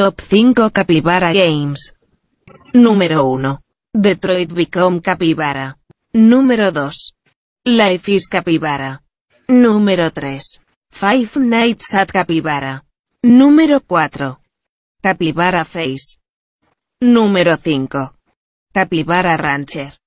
Top 5 Capybara Games. Número 1. Detroit Become Capybara. Número 2. Life is Capybara. Número 3. Five Nights at Capybara. Número 4. Capybara Face. Número 5. Capybara Rancher.